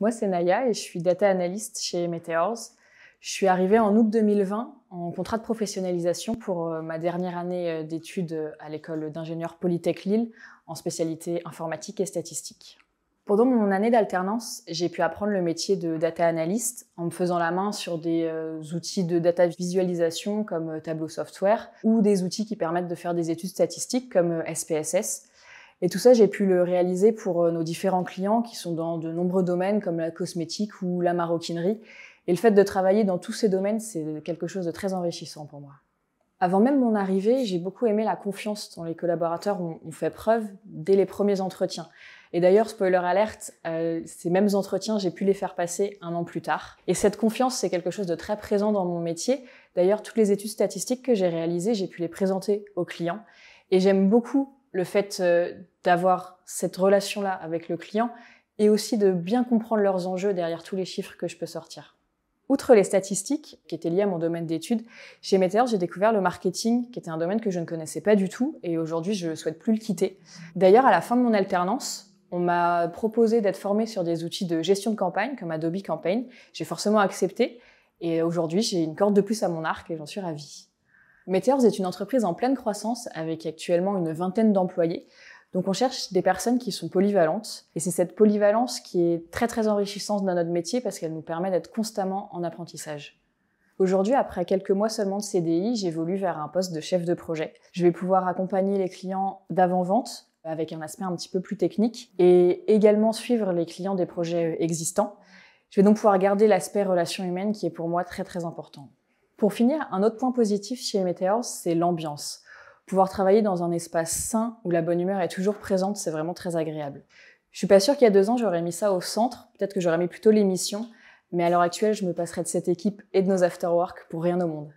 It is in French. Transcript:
Moi, c'est Naya et je suis data analyst chez Meteors. Je suis arrivée en août 2020 en contrat de professionnalisation pour euh, ma dernière année euh, d'études euh, à l'école d'ingénieurs Polytech Lille en spécialité informatique et statistique. Pendant mon année d'alternance, j'ai pu apprendre le métier de data analyst en me faisant la main sur des outils de data visualisation comme Tableau Software ou des outils qui permettent de faire des études statistiques comme SPSS et tout ça, j'ai pu le réaliser pour euh, nos différents clients qui sont dans de nombreux domaines comme la cosmétique ou la maroquinerie. Et le fait de travailler dans tous ces domaines, c'est quelque chose de très enrichissant pour moi. Avant même mon arrivée, j'ai beaucoup aimé la confiance dont les collaborateurs ont, fait preuve dès les premiers entretiens. Et d'ailleurs, spoiler alerte, euh, ces mêmes entretiens, j'ai pu les faire passer un an plus tard. Et cette confiance, c'est quelque chose de très présent dans mon métier. D'ailleurs, toutes les études statistiques que j'ai réalisées, j'ai pu les présenter aux clients. Et j'aime beaucoup le fait euh, d'avoir cette relation-là avec le client et aussi de bien comprendre leurs enjeux derrière tous les chiffres que je peux sortir. Outre les statistiques, qui étaient liées à mon domaine d'étude, chez Meteor, j'ai découvert le marketing, qui était un domaine que je ne connaissais pas du tout, et aujourd'hui, je ne souhaite plus le quitter. D'ailleurs, à la fin de mon alternance, on m'a proposé d'être formé sur des outils de gestion de campagne, comme Adobe Campaign. J'ai forcément accepté, et aujourd'hui, j'ai une corde de plus à mon arc, et j'en suis ravie. Meteors est une entreprise en pleine croissance avec actuellement une vingtaine d'employés. Donc on cherche des personnes qui sont polyvalentes et c'est cette polyvalence qui est très très enrichissante dans notre métier parce qu'elle nous permet d'être constamment en apprentissage. Aujourd'hui, après quelques mois seulement de CDI, j'évolue vers un poste de chef de projet. Je vais pouvoir accompagner les clients d'avant-vente avec un aspect un petit peu plus technique et également suivre les clients des projets existants. Je vais donc pouvoir garder l'aspect relation humaine qui est pour moi très très important. Pour finir, un autre point positif chez Meteors, c'est l'ambiance. Pouvoir travailler dans un espace sain où la bonne humeur est toujours présente, c'est vraiment très agréable. Je suis pas sûre qu'il y a deux ans, j'aurais mis ça au centre. Peut-être que j'aurais mis plutôt l'émission. Mais à l'heure actuelle, je me passerai de cette équipe et de nos afterworks pour rien au monde.